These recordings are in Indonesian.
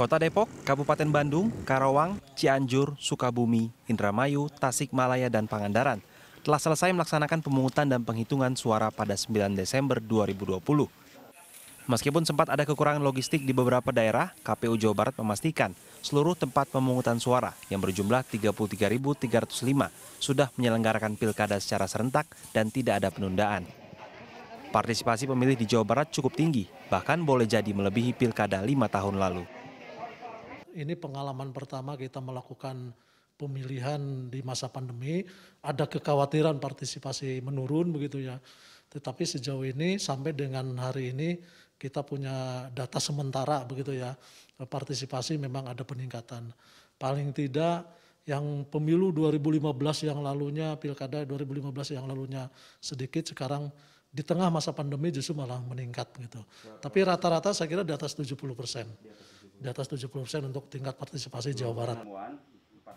Kota Depok, Kabupaten Bandung, Karawang, Cianjur, Sukabumi, Indramayu, Tasikmalaya, dan Pangandaran telah selesai melaksanakan pemungutan dan penghitungan suara pada 9 Desember 2020. Meskipun sempat ada kekurangan logistik di beberapa daerah, KPU Jawa Barat memastikan seluruh tempat pemungutan suara yang berjumlah 33.305 sudah menyelenggarakan pilkada secara serentak dan tidak ada penundaan. Partisipasi pemilih di Jawa Barat cukup tinggi, bahkan boleh jadi melebihi pilkada lima tahun lalu ini pengalaman pertama kita melakukan pemilihan di masa pandemi, ada kekhawatiran partisipasi menurun begitu ya. Tetapi sejauh ini sampai dengan hari ini kita punya data sementara begitu ya. Partisipasi memang ada peningkatan. Paling tidak yang pemilu 2015 yang lalunya, pilkada 2015 yang lalunya sedikit sekarang di tengah masa pandemi justru malah meningkat gitu. Nah, Tapi nah. rata-rata saya kira di atas 70 persen di atas 70 persen untuk tingkat partisipasi Jawa Barat.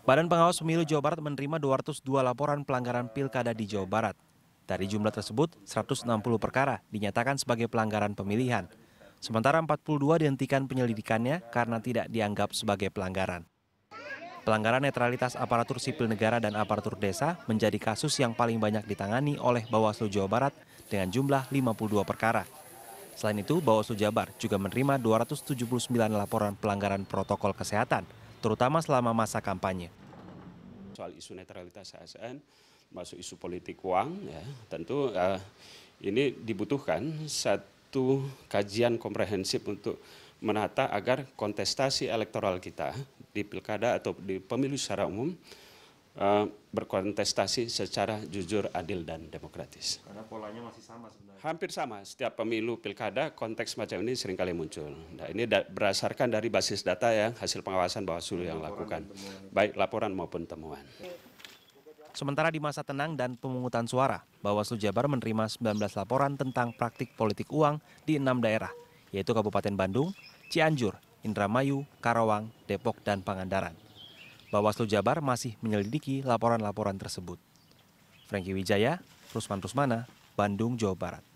Badan Pengawas Pemilu Jawa Barat menerima 202 laporan pelanggaran pilkada di Jawa Barat. Dari jumlah tersebut, 160 perkara dinyatakan sebagai pelanggaran pemilihan. Sementara 42 dihentikan penyelidikannya karena tidak dianggap sebagai pelanggaran. Pelanggaran netralitas aparatur sipil negara dan aparatur desa menjadi kasus yang paling banyak ditangani oleh Bawaslu Jawa Barat dengan jumlah 52 perkara. Selain itu, Bawaslu Jabar juga menerima 279 laporan pelanggaran protokol kesehatan, terutama selama masa kampanye. Soal isu netralitas ASN, masuk isu politik uang, ya, tentu uh, ini dibutuhkan satu kajian komprehensif untuk menata agar kontestasi elektoral kita di pilkada atau di pemilu secara umum Eh, berkontestasi secara jujur, adil, dan demokratis. Karena polanya masih sama sebenarnya. Hampir sama, setiap pemilu pilkada konteks macam ini seringkali muncul. Nah, ini da berdasarkan dari basis data yang hasil pengawasan Bawaslu yang lakukan, baik laporan maupun temuan. Sementara di masa tenang dan pemungutan suara, Bawaslu Jabar menerima 19 laporan tentang praktik politik uang di enam daerah, yaitu Kabupaten Bandung, Cianjur, Indramayu, Karawang, Depok, dan Pangandaran. Bawaslu Jabar masih menyelidiki laporan-laporan tersebut. Franky Wijaya, Rusman Rusmana, Bandung, Jawa Barat.